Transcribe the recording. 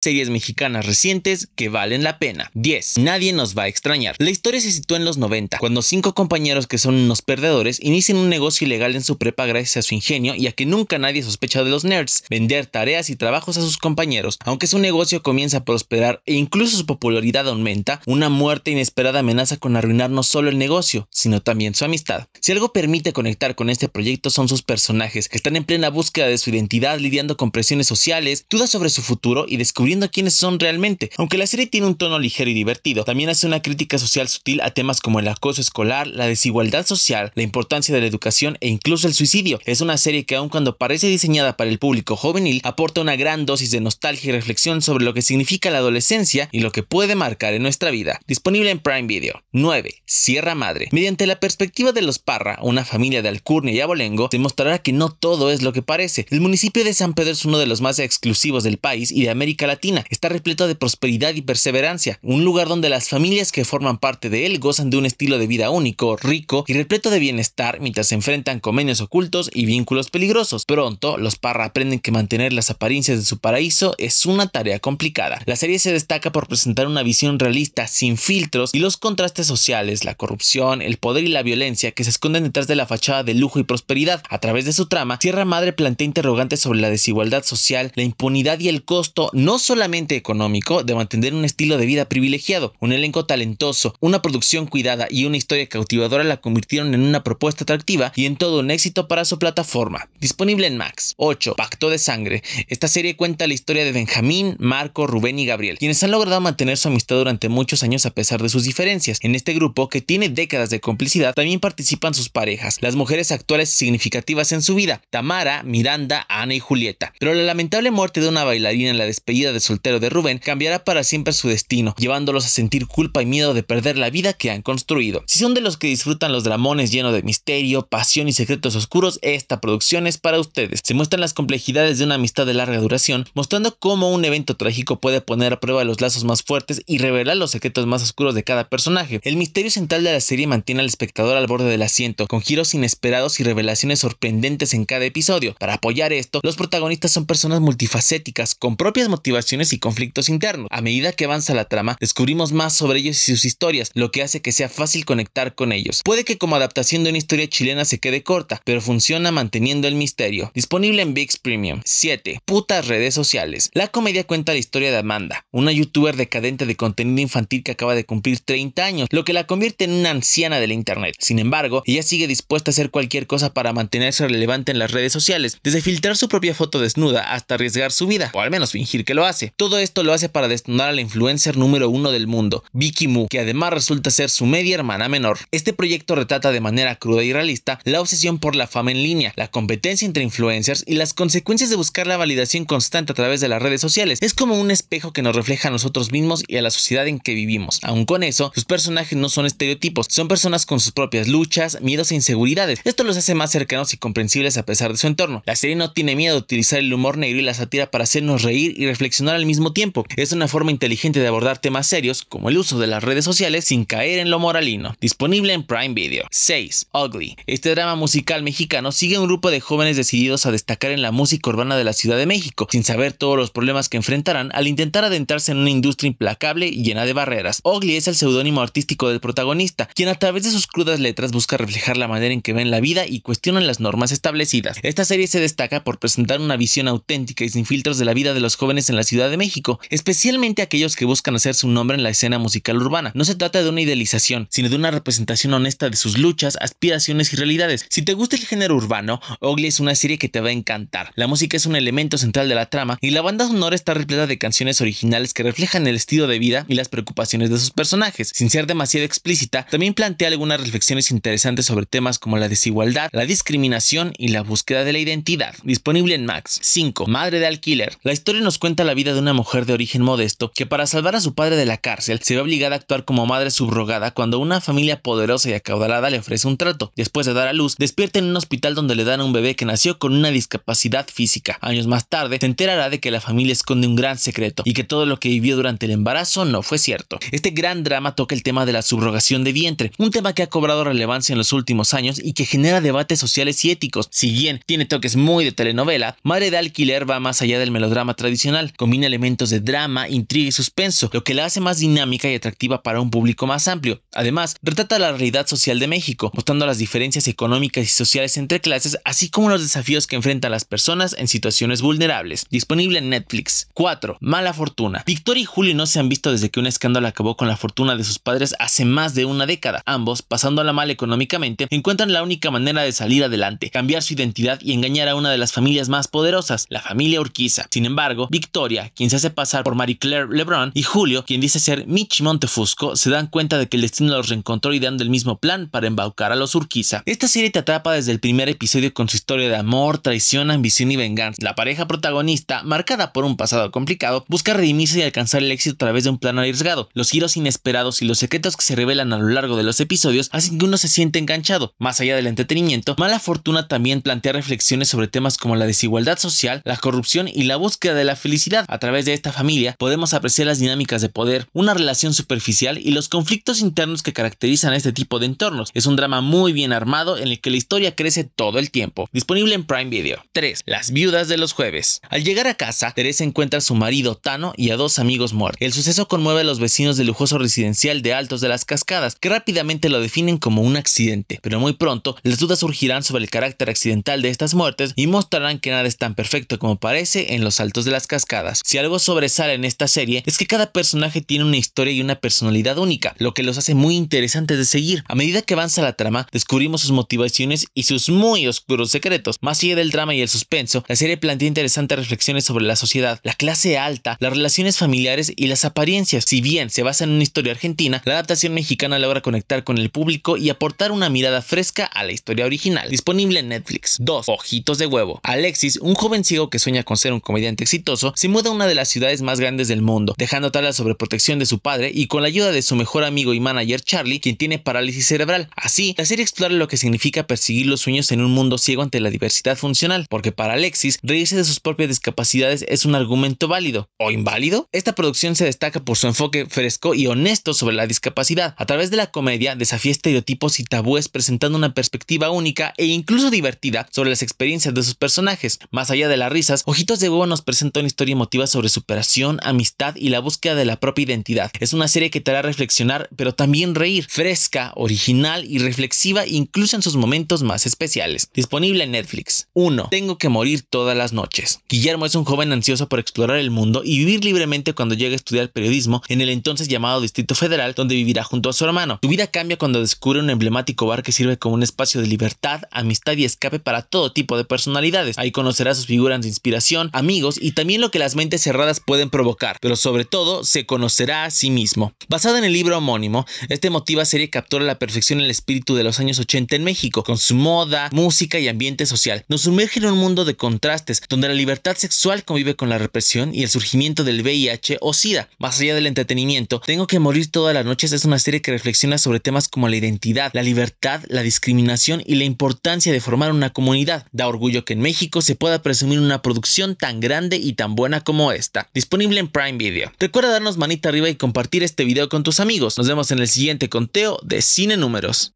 series mexicanas recientes que valen la pena. 10. Nadie nos va a extrañar. La historia se sitúa en los 90, cuando cinco compañeros que son unos perdedores inician un negocio ilegal en su prepa gracias a su ingenio y a que nunca nadie sospecha de los nerds, vender tareas y trabajos a sus compañeros. Aunque su negocio comienza a prosperar e incluso su popularidad aumenta, una muerte inesperada amenaza con arruinar no solo el negocio, sino también su amistad. Si algo permite conectar con este proyecto son sus personajes, que están en plena búsqueda de su identidad lidiando con presiones sociales, dudas sobre su futuro y descubriendo viendo quiénes son realmente. Aunque la serie tiene un tono ligero y divertido, también hace una crítica social sutil a temas como el acoso escolar, la desigualdad social, la importancia de la educación e incluso el suicidio. Es una serie que aun cuando parece diseñada para el público juvenil, aporta una gran dosis de nostalgia y reflexión sobre lo que significa la adolescencia y lo que puede marcar en nuestra vida. Disponible en Prime Video. 9. Sierra Madre. Mediante la perspectiva de los Parra, una familia de Alcurnia y Abolengo, se mostrará que no todo es lo que parece. El municipio de San Pedro es uno de los más exclusivos del país y de América Latina Está repleto de prosperidad y perseverancia, un lugar donde las familias que forman parte de él gozan de un estilo de vida único, rico y repleto de bienestar mientras se enfrentan convenios ocultos y vínculos peligrosos. Pronto, los Parra aprenden que mantener las apariencias de su paraíso es una tarea complicada. La serie se destaca por presentar una visión realista sin filtros y los contrastes sociales, la corrupción, el poder y la violencia que se esconden detrás de la fachada de lujo y prosperidad. A través de su trama, Sierra Madre plantea interrogantes sobre la desigualdad social, la impunidad y el costo no solamente económico de mantener un estilo de vida privilegiado, un elenco talentoso, una producción cuidada y una historia cautivadora la convirtieron en una propuesta atractiva y en todo un éxito para su plataforma. Disponible en Max. 8. Pacto de Sangre. Esta serie cuenta la historia de Benjamín, Marco, Rubén y Gabriel, quienes han logrado mantener su amistad durante muchos años a pesar de sus diferencias. En este grupo, que tiene décadas de complicidad, también participan sus parejas, las mujeres actuales significativas en su vida, Tamara, Miranda, Ana y Julieta. Pero la lamentable muerte de una bailarina en la despedida de soltero de Rubén cambiará para siempre su destino, llevándolos a sentir culpa y miedo de perder la vida que han construido. Si son de los que disfrutan los dramones llenos de misterio, pasión y secretos oscuros, esta producción es para ustedes. Se muestran las complejidades de una amistad de larga duración, mostrando cómo un evento trágico puede poner a prueba los lazos más fuertes y revelar los secretos más oscuros de cada personaje. El misterio central de la serie mantiene al espectador al borde del asiento, con giros inesperados y revelaciones sorprendentes en cada episodio. Para apoyar esto, los protagonistas son personas multifacéticas, con propias motivaciones y conflictos internos. A medida que avanza la trama, descubrimos más sobre ellos y sus historias, lo que hace que sea fácil conectar con ellos. Puede que como adaptación de una historia chilena se quede corta, pero funciona manteniendo el misterio. Disponible en VIX Premium. 7. Putas redes sociales. La comedia cuenta la historia de Amanda, una youtuber decadente de contenido infantil que acaba de cumplir 30 años, lo que la convierte en una anciana del internet. Sin embargo, ella sigue dispuesta a hacer cualquier cosa para mantenerse relevante en las redes sociales, desde filtrar su propia foto desnuda hasta arriesgar su vida, o al menos fingir que lo hace. Todo esto lo hace para destonar a la influencer número uno del mundo, Vicky Mu, que además resulta ser su media hermana menor. Este proyecto retrata de manera cruda y realista la obsesión por la fama en línea, la competencia entre influencers y las consecuencias de buscar la validación constante a través de las redes sociales. Es como un espejo que nos refleja a nosotros mismos y a la sociedad en que vivimos. Aun con eso, sus personajes no son estereotipos, son personas con sus propias luchas, miedos e inseguridades. Esto los hace más cercanos y comprensibles a pesar de su entorno. La serie no tiene miedo a utilizar el humor negro y la sátira para hacernos reír y reflexionar al mismo tiempo. Es una forma inteligente de abordar temas serios como el uso de las redes sociales sin caer en lo moralino. Disponible en Prime Video. 6. Ugly. Este drama musical mexicano sigue a un grupo de jóvenes decididos a destacar en la música urbana de la Ciudad de México, sin saber todos los problemas que enfrentarán al intentar adentrarse en una industria implacable y llena de barreras. Ugly es el seudónimo artístico del protagonista, quien a través de sus crudas letras busca reflejar la manera en que ven la vida y cuestionan las normas establecidas. Esta serie se destaca por presentar una visión auténtica y sin filtros de la vida de los jóvenes en la ciudad de México, especialmente aquellos que buscan hacer su nombre en la escena musical urbana. No se trata de una idealización, sino de una representación honesta de sus luchas, aspiraciones y realidades. Si te gusta el género urbano, Ogly es una serie que te va a encantar. La música es un elemento central de la trama y la banda sonora está repleta de canciones originales que reflejan el estilo de vida y las preocupaciones de sus personajes. Sin ser demasiado explícita, también plantea algunas reflexiones interesantes sobre temas como la desigualdad, la discriminación y la búsqueda de la identidad. Disponible en Max. 5. Madre de alquiler. La historia nos cuenta la vida de una mujer de origen modesto que para salvar a su padre de la cárcel se ve obligada a actuar como madre subrogada cuando una familia poderosa y acaudalada le ofrece un trato. Después de dar a luz, despierta en un hospital donde le dan a un bebé que nació con una discapacidad física. Años más tarde, se enterará de que la familia esconde un gran secreto y que todo lo que vivió durante el embarazo no fue cierto. Este gran drama toca el tema de la subrogación de vientre, un tema que ha cobrado relevancia en los últimos años y que genera debates sociales y éticos. Si bien tiene toques muy de telenovela, Madre de Alquiler va más allá del melodrama tradicional, combina elementos de drama, intriga y suspenso, lo que la hace más dinámica y atractiva para un público más amplio. Además, retrata la realidad social de México, mostrando las diferencias económicas y sociales entre clases, así como los desafíos que enfrentan las personas en situaciones vulnerables. Disponible en Netflix. 4. Mala fortuna. Victoria y Julio no se han visto desde que un escándalo acabó con la fortuna de sus padres hace más de una década. Ambos, pasando la mal económicamente, encuentran la única manera de salir adelante, cambiar su identidad y engañar a una de las familias más poderosas, la familia Urquiza. Sin embargo, Victoria quien se hace pasar por Marie Claire Lebrun, y Julio, quien dice ser Mitch Montefusco, se dan cuenta de que el destino los reencontró ideando el mismo plan para embaucar a los Urquiza. Esta serie te atrapa desde el primer episodio con su historia de amor, traición, ambición y venganza. La pareja protagonista, marcada por un pasado complicado, busca redimirse y alcanzar el éxito a través de un plan arriesgado. Los giros inesperados y los secretos que se revelan a lo largo de los episodios hacen que uno se siente enganchado. Más allá del entretenimiento, Mala Fortuna también plantea reflexiones sobre temas como la desigualdad social, la corrupción y la búsqueda de la felicidad a través de esta familia podemos apreciar las dinámicas de poder, una relación superficial y los conflictos internos que caracterizan este tipo de entornos. Es un drama muy bien armado en el que la historia crece todo el tiempo. Disponible en Prime Video. 3. Las viudas de los jueves. Al llegar a casa, Teresa encuentra a su marido Tano y a dos amigos muertos. El suceso conmueve a los vecinos del lujoso residencial de Altos de las Cascadas, que rápidamente lo definen como un accidente, pero muy pronto las dudas surgirán sobre el carácter accidental de estas muertes y mostrarán que nada es tan perfecto como parece en los Altos de las Cascadas. Si algo sobresale en esta serie es que cada personaje tiene una historia y una personalidad única, lo que los hace muy interesantes de seguir. A medida que avanza la trama, descubrimos sus motivaciones y sus muy oscuros secretos. Más allá del drama y el suspenso, la serie plantea interesantes reflexiones sobre la sociedad, la clase alta, las relaciones familiares y las apariencias. Si bien se basa en una historia argentina, la adaptación mexicana logra conectar con el público y aportar una mirada fresca a la historia original. Disponible en Netflix. 2. Ojitos de huevo. Alexis, un joven ciego que sueña con ser un comediante exitoso, se mueve una de las ciudades más grandes del mundo, dejando tal la sobreprotección de su padre y con la ayuda de su mejor amigo y manager Charlie, quien tiene parálisis cerebral. Así, la serie explora lo que significa perseguir los sueños en un mundo ciego ante la diversidad funcional, porque para Alexis, reírse de sus propias discapacidades es un argumento válido o inválido. Esta producción se destaca por su enfoque fresco y honesto sobre la discapacidad. A través de la comedia, desafía estereotipos y tabúes presentando una perspectiva única e incluso divertida sobre las experiencias de sus personajes. Más allá de las risas, Ojitos de Huevo nos presenta una historia emotiva sobre superación, amistad y la búsqueda de la propia identidad. Es una serie que te hará reflexionar, pero también reír, fresca, original y reflexiva incluso en sus momentos más especiales. Disponible en Netflix. 1. Tengo que morir todas las noches. Guillermo es un joven ansioso por explorar el mundo y vivir libremente cuando llega a estudiar periodismo en el entonces llamado Distrito Federal, donde vivirá junto a su hermano. Su vida cambia cuando descubre un emblemático bar que sirve como un espacio de libertad, amistad y escape para todo tipo de personalidades. Ahí conocerá sus figuras de inspiración, amigos y también lo que las cerradas pueden provocar, pero sobre todo se conocerá a sí mismo. Basada en el libro homónimo, esta emotiva serie captura la perfección el espíritu de los años 80 en México, con su moda, música y ambiente social. Nos sumerge en un mundo de contrastes, donde la libertad sexual convive con la represión y el surgimiento del VIH o SIDA. Más allá del entretenimiento, Tengo que morir todas las noches es una serie que reflexiona sobre temas como la identidad, la libertad, la discriminación y la importancia de formar una comunidad. Da orgullo que en México se pueda presumir una producción tan grande y tan buena como como esta, disponible en Prime Video. Recuerda darnos manita arriba y compartir este video con tus amigos. Nos vemos en el siguiente conteo de Cine Números.